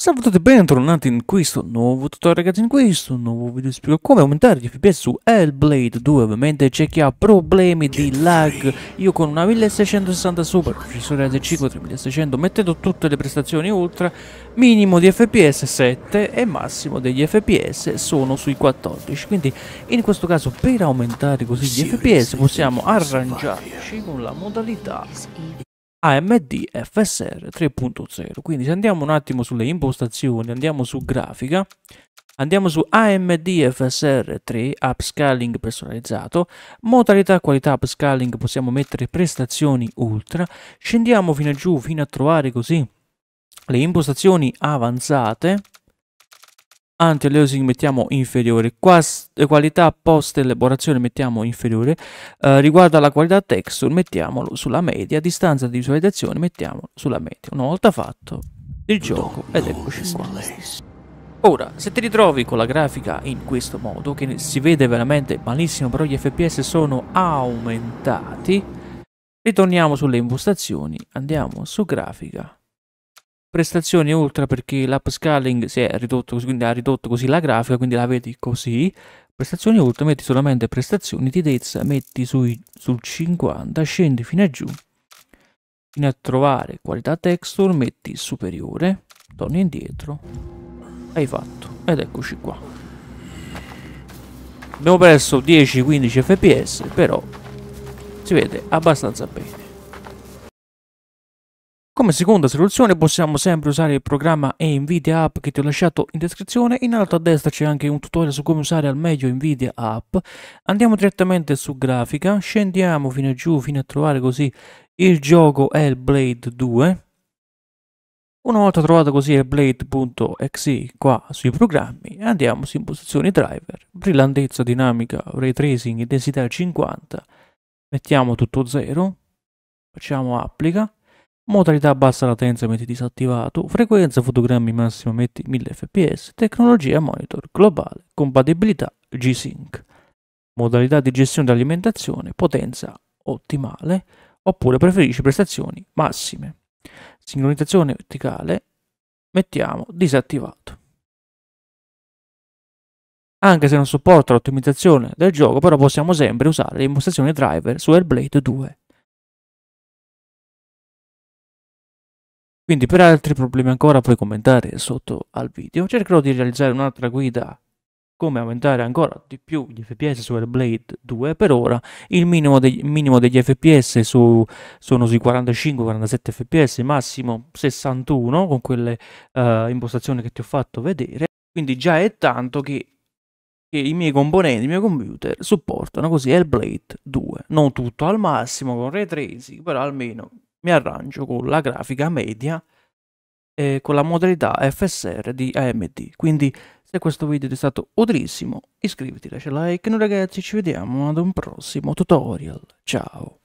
Salve a tutti e bentornati in questo nuovo tutorial ragazzi, in questo nuovo video vi spiego come aumentare gli fps su Hellblade 2 Ovviamente c'è chi ha problemi di lag, io con una 1660 Super, processore ATC 3600 Mettendo tutte le prestazioni ultra, minimo di fps 7 e massimo degli fps sono sui 14 Quindi in questo caso per aumentare così gli fps possiamo arrangiarci con la modalità AMD FSR 3.0. Quindi se andiamo un attimo sulle impostazioni, andiamo su grafica, andiamo su AMD FSR 3 upscaling personalizzato, modalità qualità upscaling possiamo mettere prestazioni ultra, scendiamo fino a giù fino a trovare così le impostazioni avanzate anti-aliasing mettiamo inferiore, Quas qualità post-elaborazione mettiamo inferiore, eh, riguardo alla qualità texture mettiamolo sulla media, distanza di visualizzazione mettiamolo sulla media. Una volta fatto il gioco ed eccoci qua. Ora, se ti ritrovi con la grafica in questo modo, che si vede veramente malissimo, però gli FPS sono aumentati, ritorniamo sulle impostazioni, andiamo su grafica, prestazioni ultra perché l'upscaling si è ridotto, così, quindi ha ridotto così la grafica, quindi la vedi così. Prestazioni ultra, metti solamente prestazioni, titezza, metti sui, sul 50, scendi fino a giù, fino a trovare qualità texture, metti superiore, torni indietro, hai fatto, ed eccoci qua. Abbiamo perso 10-15 fps, però si vede abbastanza bene. Come seconda soluzione possiamo sempre usare il programma Nvidia App che ti ho lasciato in descrizione, in alto a destra c'è anche un tutorial su come usare al meglio Nvidia App, andiamo direttamente su grafica, scendiamo fino giù fino a trovare così il gioco Hellblade 2, una volta trovato così il blade.exe qua sui programmi, andiamo su impostazioni driver, brillantezza dinamica, ray tracing, densità 50, mettiamo tutto 0, facciamo applica, Modalità bassa latenza metti disattivato, frequenza fotogrammi massima metti 1000 fps, tecnologia monitor globale, compatibilità G-Sync. Modalità di gestione dell'alimentazione, potenza ottimale, oppure preferisci prestazioni massime. Sincronizzazione verticale, mettiamo disattivato. Anche se non supporta l'ottimizzazione del gioco, però possiamo sempre usare le impostazioni driver su Airblade 2. Quindi per altri problemi ancora puoi commentare sotto al video. Cercherò di realizzare un'altra guida come aumentare ancora di più gli FPS su Airblade 2 per ora il minimo, degli, minimo degli FPS su, sono sui 45-47 FPS massimo 61 con quelle uh, impostazioni che ti ho fatto vedere quindi già è tanto che, che i miei componenti, i miei computer supportano così Airblade 2 non tutto al massimo con Ray Tracing però almeno mi arrangio con la grafica media e con la modalità FSR di AMD. Quindi se questo video ti è stato utilissimo iscriviti, lascia like, noi ragazzi ci vediamo ad un prossimo tutorial, ciao!